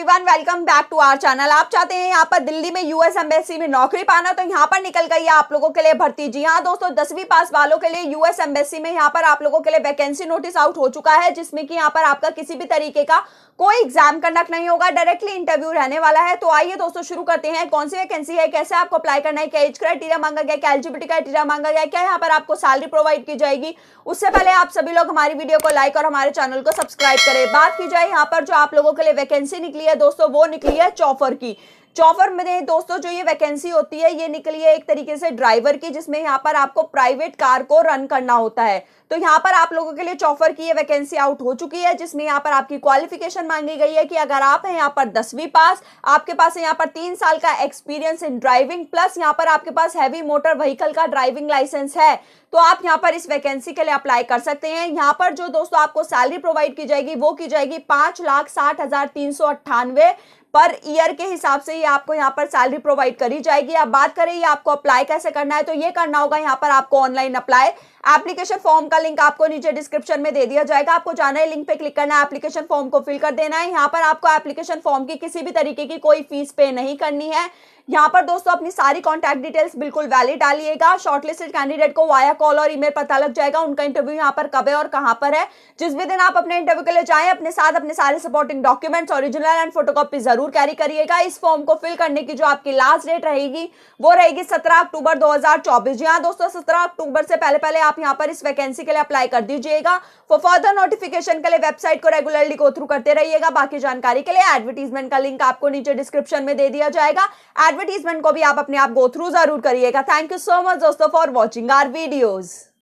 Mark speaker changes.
Speaker 1: everyone welcome back to our channel आप चाहते हैं यहाँ पर दिल्ली में यूएस एम्बेसी में नौकरी पाना तो यहाँ पर निकल गई है आप लोगों के लिए भर्ती जी हाँ दोस्तों दसवीं पास वालों के लिए यूएस एम्बेसी में यहाँ पर आप लोगों के लिए वैकेंसी नोटिस आउट हो चुका है जिसमें कि यहाँ पर आपका किसी भी तरीके का कोई एग्जाम कंडक्ट नहीं होगा डायरेक्टली इंटरव्यू रहने वाला है तो आइए दोस्तों शुरू करते हैं कौन सी वैकेंसी है कैसे आपको अप्लाई करना है क्या एज क्राइटेरिया मांगा गया क्या एलिजिबिलिटी क्राइटेरिया मांगा गया क्या यहाँ पर आपको सैलरी प्रोवाइड की जाएगी उससे पहले आप सभी लोग हमारी वीडियो को लाइक और हमारे चैनल को सब्सक्राइब करें बात की जाए यहाँ पर जो आप लोगों के लिए वैकेंसी निकली है दोस्तों वो निकली है चौफर की चौफर में दोस्तों जो ये वैकेंसी होती है ये निकली है एक तरीके से ड्राइवर की जिसमें यहाँ पर आपको प्राइवेट कार को रन करना होता है तो यहाँ पर आप लोगों के लिए चौफर की ये वैकेंसी आउट हो चुकी है जिसमें यहाँ पर आपकी क्वालिफिकेशन मांगी गई है कि अगर आप हैं यहाँ पर दसवीं पास आपके पास है यहाँ पर तीन साल का एक्सपीरियंस इन ड्राइविंग प्लस यहाँ पर आपके पास हैवी मोटर व्हीकल का ड्राइविंग लाइसेंस है तो आप यहाँ पर इस वैकेंसी के लिए अप्लाई कर सकते हैं यहाँ पर जो दोस्तों आपको सैलरी प्रोवाइड की जाएगी वो की जाएगी पांच लाख साठ हजार तीन सौ अट्ठानवे पर ईयर के हिसाब से ये आपको यहाँ पर सैलरी प्रोवाइड करी जाएगी आप बात करें ये आपको अप्लाई कैसे करना है तो ये करना होगा यहाँ पर आपको ऑनलाइन अप्लाई एप्लीकेशन फॉर्म का लिंक आपको नीचे डिस्क्रिप्शन में दे दिया जाएगा आपको जाना है लिंक पे क्लिक करना है एप्लीकेशन फॉर्म को फिल कर देना है यहाँ पर आपको एप्लीकेशन फॉर्म की किसी भी तरीके की कोई फीस पे नहीं करनी है यहाँ पर दोस्तों अपनी सारी कॉन्टैक्ट डिटेल्स बिल्कुल वैलिड डालिएगा शॉर्टलिस्टेड कैंडिडेट को वाया कॉल और ईमेल पता लग जाएगा उनका इंटरव्यू यहाँ पर कब है और कहाँ पर है जिस भी दिन आप अपने इंटरव्यू के लिए जाएं अपने साथ अपने सारे supporting documents original and photocopy जरूर जरूर कैरी करिएगा इस फॉर्म को फिल करने की जो आपकी लास्ट डेट रहेगी वो रहेगी सत्रह अक्टूबर 2024 जी हाँ दोस्तों सत्रह अक्टूबर से पहले पहले आप यहाँ पर इस वैकेंसी के लिए अप्लाई कर दीजिएगा फॉर फर्दर नोटिफिकेशन के लिए वेबसाइट को रेगुलरली गो थ्रू करते रहिएगा बाकी जानकारी के लिए एडवर्टीजमेंट का लिंक आपको नीचे डिस्क्रिप्शन में दे दिया जाएगा एडवर्टीजमेंट को भी आप अपने आप गो थ्रू जरूर करिएगा थैंक यू सो मच दोस्तों फॉर वॉचिंग आर वीडियोज़